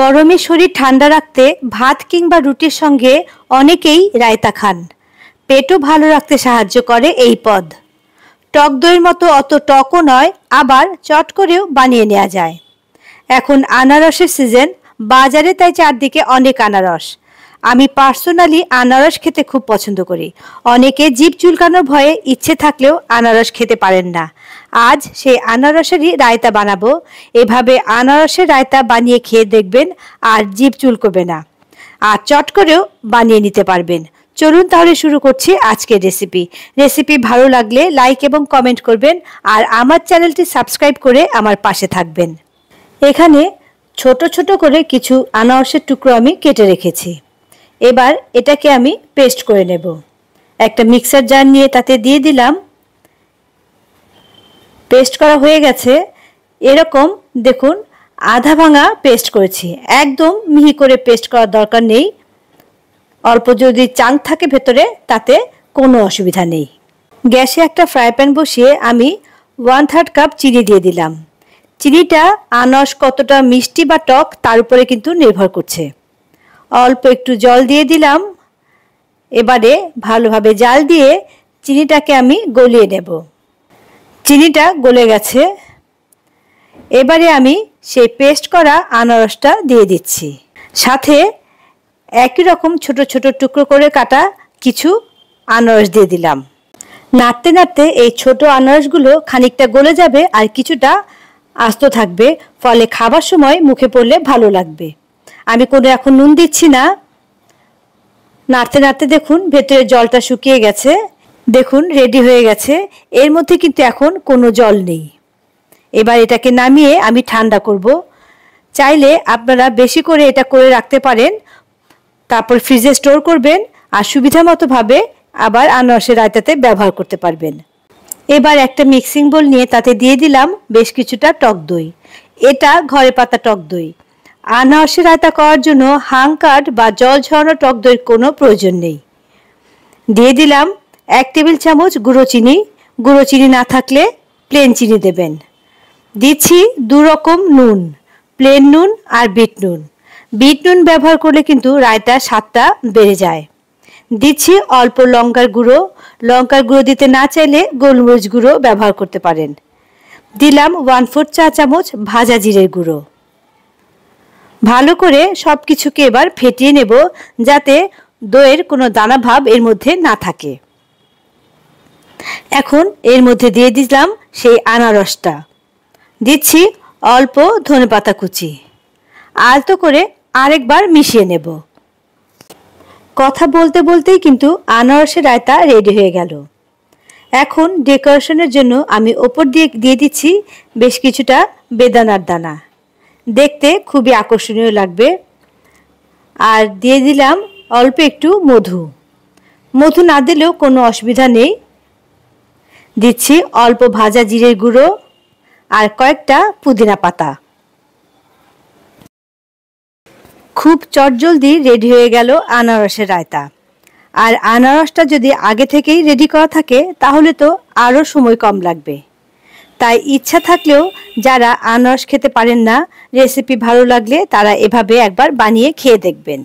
গরমে শরীর ঠান্ডা রাখতে ভাত কিংবা রুটির সঙ্গে অনেকেই রায়তা খান পেটও ভালো রাখতে সাহায্য করে এই পদ টক দইয়ের মতো অত টকও নয় আবার চট করেও বানিয়ে নেওয়া যায় এখন আনারসের সিজন বাজারে তাই চারদিকে অনেক আনারস আমি পার্সোনালি আনারস খেতে খুব পছন্দ করি অনেকে জিভ চুলকানোর ভয়ে ইচ্ছে থাকলেও আনারস খেতে পারেন না আজ সেই আনারসেরই রায়তা বানাবো এভাবে আনারসের রায়তা বানিয়ে খেয়ে দেখবেন আর জিভ চুলকবে না আর চট করেও বানিয়ে নিতে পারবেন চলুন তাহলে শুরু করছি আজকের রেসিপি রেসিপি ভালো লাগলে লাইক এবং কমেন্ট করবেন আর আমার চ্যানেলটি সাবস্ক্রাইব করে আমার পাশে থাকবেন এখানে ছোট ছোট করে কিছু আনারসের টুকরো আমি কেটে রেখেছি এবার এটাকে আমি পেস্ট করে নেব একটা মিক্সার জার নিয়ে তাতে দিয়ে দিলাম পেস্ট করা হয়ে গেছে এরকম দেখুন আধা ভাঙা পেস্ট করেছি একদম মিহি করে পেস্ট করার দরকার নেই অল্প যদি চাং থাকে ভেতরে তাতে কোনো অসুবিধা নেই গ্যাসে একটা ফ্রাই প্যান বসিয়ে আমি ওয়ান থার্ড কাপ চিনি দিয়ে দিলাম চিনিটা আনস কতটা মিষ্টি বা টক তার উপরে কিন্তু নির্ভর করছে অল্প একটু জল দিয়ে দিলাম এবারে ভালোভাবে জাল দিয়ে চিনিটাকে আমি গলিয়ে নেব চিনিটা গলে গেছে এবারে আমি সেই পেস্ট করা আনারসটা দিয়ে দিচ্ছি সাথে একই রকম ছোট ছোট টুকরো করে কাটা কিছু আনারস দিয়ে দিলাম নাড়তে নাড়তে এই ছোট আনারসগুলো খানিকটা গলে যাবে আর কিছুটা আস্ত থাকবে ফলে খাবার সময় মুখে পড়লে ভালো লাগবে আমি কোনো এখন নুন দিচ্ছি না নাড়তে নাড়তে দেখুন ভেতরে জলটা শুকিয়ে গেছে দেখুন রেডি হয়ে গেছে এর মধ্যে কিন্তু এখন কোনো জল নেই এবার এটাকে নামিয়ে আমি ঠান্ডা করব চাইলে আপনারা বেশি করে এটা করে রাখতে পারেন তারপর ফ্রিজে স্টোর করবেন আর সুবিধা মতোভাবে আবার আনারসের রায়তাতে ব্যবহার করতে পারবেন এবার একটা মিক্সিং বোল নিয়ে তাতে দিয়ে দিলাম বেশ কিছুটা টক দই এটা ঘরে পাতা টক দই আনারসের আয়তা করার জন্য হাং কাঠ বা জল ঝরানো টক দইয়ের কোনো প্রয়োজন নেই দিয়ে দিলাম এক টেবিল চামচ গুঁড়ো চিনি গুঁড়ো চিনি না থাকলে প্লেন চিনি দেবেন দিচ্ছি দু রকম নুন প্লেন নুন আর বিট নুন বিট নুন ব্যবহার করলে কিন্তু রায়তার স্বাদটা বেড়ে যায় দিচ্ছি অল্প লঙ্কার গুঁড়ো লঙ্কার গুঁড়ো দিতে না চাইলে গোলমরিচ গুঁড়ো ব্যবহার করতে পারেন দিলাম ওয়ান ফোর চা চামচ ভাজা জিরের গুঁড়ো ভালো করে সব কিছুকে এবার ফেটিয়ে নেব যাতে দইয়ের কোনো দানা ভাব এর মধ্যে না থাকে এখন এর মধ্যে দিয়ে দিলাম সেই আনারসটা দিচ্ছি অল্প ধনেপাতা কুচি আলতো করে আরেকবার মিশিয়ে নেব কথা বলতে বলতেই কিন্তু আনারসের রায়তা রেডি হয়ে গেল এখন ডেকোরেশনের জন্য আমি ওপর দিয়ে দিয়ে দিচ্ছি বেশ কিছুটা বেদানার দানা দেখতে খুবই আকর্ষণীয় লাগবে আর দিয়ে দিলাম অল্প একটু মধু মধু না দিলেও কোনো অসুবিধা নেই দিচ্ছি অল্প ভাজা জিরের গুঁড়ো আর কয়েকটা পুদিনা পাতা খুব চটজলদি রেডি হয়ে গেল আনারসের রায়তা আর আনারসটা যদি আগে থেকেই রেডি করা থাকে তাহলে তো আরও সময় কম লাগবে তাই ইচ্ছা থাকলেও যারা আনারস খেতে পারেন না রেসিপি ভালো লাগলে তারা এভাবে একবার বানিয়ে খেয়ে দেখবেন